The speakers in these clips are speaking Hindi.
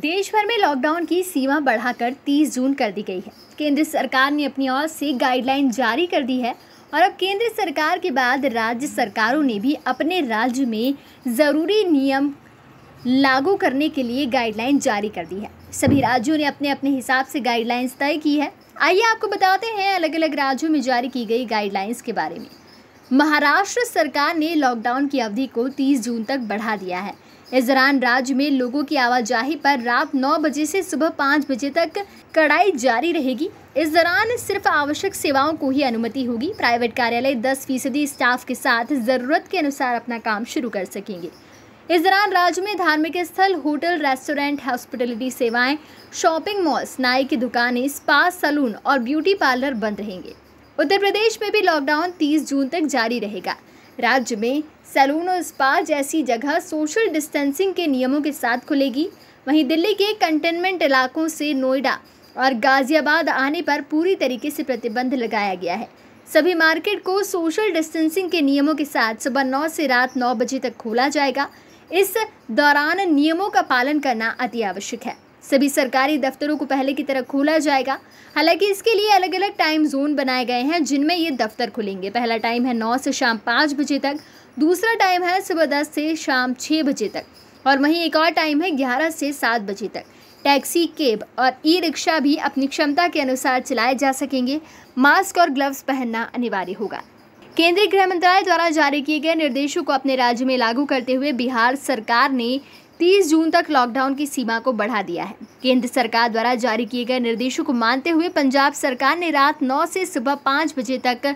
देश भर में लॉकडाउन की सीमा बढ़ाकर 30 जून कर दी गई है केंद्र सरकार ने अपनी ओर से गाइडलाइन जारी कर दी है और अब केंद्र सरकार के बाद राज्य सरकारों ने भी अपने राज्य में ज़रूरी नियम लागू करने के लिए गाइडलाइन जारी कर दी है सभी राज्यों ने अपने अपने हिसाब से गाइडलाइंस तय की है आइए आपको बताते हैं अलग अलग राज्यों में जारी की गई गाइडलाइंस के बारे में महाराष्ट्र सरकार ने लॉकडाउन की अवधि को 30 जून तक बढ़ा दिया है इस दौरान राज्य में लोगों की आवाजाही पर रात नौ बजे से सुबह पाँच बजे तक कड़ाई जारी रहेगी इस दौरान सिर्फ आवश्यक सेवाओं को ही अनुमति होगी प्राइवेट कार्यालय दस फीसदी स्टाफ के साथ ज़रूरत के अनुसार अपना काम शुरू कर सकेंगे इस दौरान राज्य में धार्मिक स्थल होटल रेस्टोरेंट हॉस्पिटलिटी सेवाएं शॉपिंग मॉल्स नाई की दुकानें स्पा सलून और ब्यूटी पार्लर बंद रहेंगे उत्तर प्रदेश में भी लॉकडाउन 30 जून तक जारी रहेगा राज्य में सैलून और स्पा जैसी जगह सोशल डिस्टेंसिंग के नियमों के साथ खुलेगी वहीं दिल्ली के कंटेनमेंट इलाकों से नोएडा और गाज़ियाबाद आने पर पूरी तरीके से प्रतिबंध लगाया गया है सभी मार्केट को सोशल डिस्टेंसिंग के नियमों के साथ सुबह नौ से रात नौ बजे तक खोला जाएगा इस दौरान नियमों का पालन करना अति आवश्यक है सभी सरकारी दफ्तरों को पहले की तरह खोला जाएगा हालांकि इसके लिए अलग अलग टाइम जोन बनाए गए हैं जिनमें ये दफ्तर खुलेंगे पहला टाइम है नौ से शाम पाँच बजे तक दूसरा टाइम है सुबह दस से शाम छः बजे तक और वहीं एक और टाइम है ग्यारह से सात बजे तक टैक्सी केब और ई रिक्शा भी अपनी क्षमता के अनुसार चलाए जा सकेंगे मास्क और ग्लव्स पहनना अनिवार्य होगा केंद्रीय गृह मंत्रालय द्वारा जारी किए गए निर्देशों को अपने राज्य में लागू करते हुए बिहार सरकार ने 30 जून तक लॉकडाउन की सीमा को बढ़ा दिया है केंद्र सरकार द्वारा जारी किए गए निर्देशों को मानते हुए पंजाब सरकार ने रात 9 से सुबह 5 बजे तक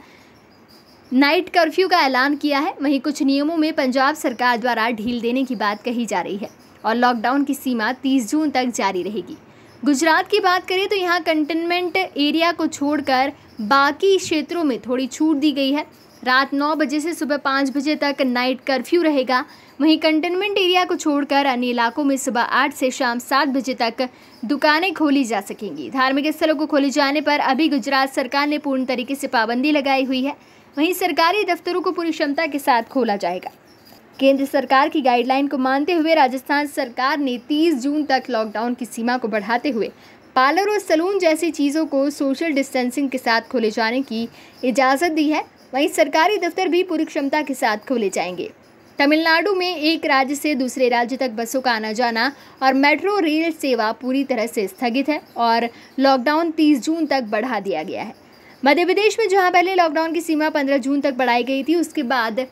नाइट कर्फ्यू का ऐलान किया है वहीं कुछ नियमों में पंजाब सरकार द्वारा ढील देने की बात कही जा रही है और लॉकडाउन की सीमा तीस जून तक जारी रहेगी गुजरात की बात करें तो यहाँ कंटेनमेंट एरिया को छोड़कर बाकी क्षेत्रों में थोड़ी छूट दी गई है रात नौ बजे से सुबह पाँच बजे तक नाइट कर्फ्यू रहेगा वहीं कंटेनमेंट एरिया को छोड़कर अन्य इलाकों में सुबह आठ से शाम सात बजे तक दुकानें खोली जा सकेंगी धार्मिक स्थलों को खोले जाने पर अभी गुजरात सरकार ने पूर्ण तरीके से पाबंदी लगाई हुई है वहीं सरकारी दफ्तरों को पूरी क्षमता के साथ खोला जाएगा केंद्र सरकार की गाइडलाइन को मानते हुए राजस्थान सरकार ने 30 जून तक लॉकडाउन की सीमा को बढ़ाते हुए पार्लर और सलून जैसी चीज़ों को सोशल डिस्टेंसिंग के साथ खोले जाने की इजाज़त दी है वहीं सरकारी दफ्तर भी पूरी क्षमता के साथ खोले जाएंगे तमिलनाडु में एक राज्य से दूसरे राज्य तक बसों का आना जाना और मेट्रो रेल सेवा पूरी तरह से स्थगित है और लॉकडाउन 30 जून तक बढ़ा दिया गया है मध्य प्रदेश में जहां पहले लॉकडाउन की सीमा 15 जून तक बढ़ाई गई थी उसके बाद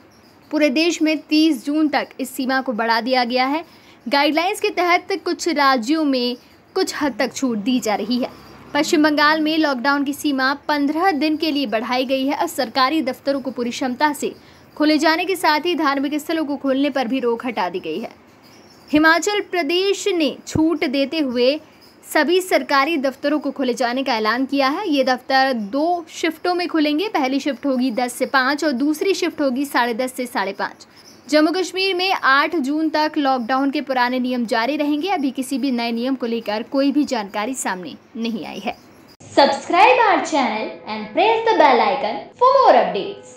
पूरे देश में 30 जून तक इस सीमा को बढ़ा दिया गया है गाइडलाइंस के तहत कुछ राज्यों में कुछ हद तक छूट दी जा रही है पश्चिम बंगाल में लॉकडाउन की सीमा पंद्रह दिन के लिए बढ़ाई गई है और सरकारी दफ्तरों को पूरी क्षमता से खोले जाने के साथ ही धार्मिक स्थलों को खोलने पर भी रोक हटा दी गई है हिमाचल प्रदेश ने छूट देते हुए सभी सरकारी दफ्तरों को खोले जाने का ऐलान किया है ये दफ्तर दो शिफ्टों में खुलेंगे पहली शिफ्ट होगी 10 से 5 और दूसरी शिफ्ट होगी साढ़े दस से साढ़े पाँच जम्मू कश्मीर में 8 जून तक लॉकडाउन के पुराने नियम जारी रहेंगे अभी किसी भी नए नियम को लेकर कोई भी जानकारी सामने नहीं आई है subscribe our channel and press the bell icon for more updates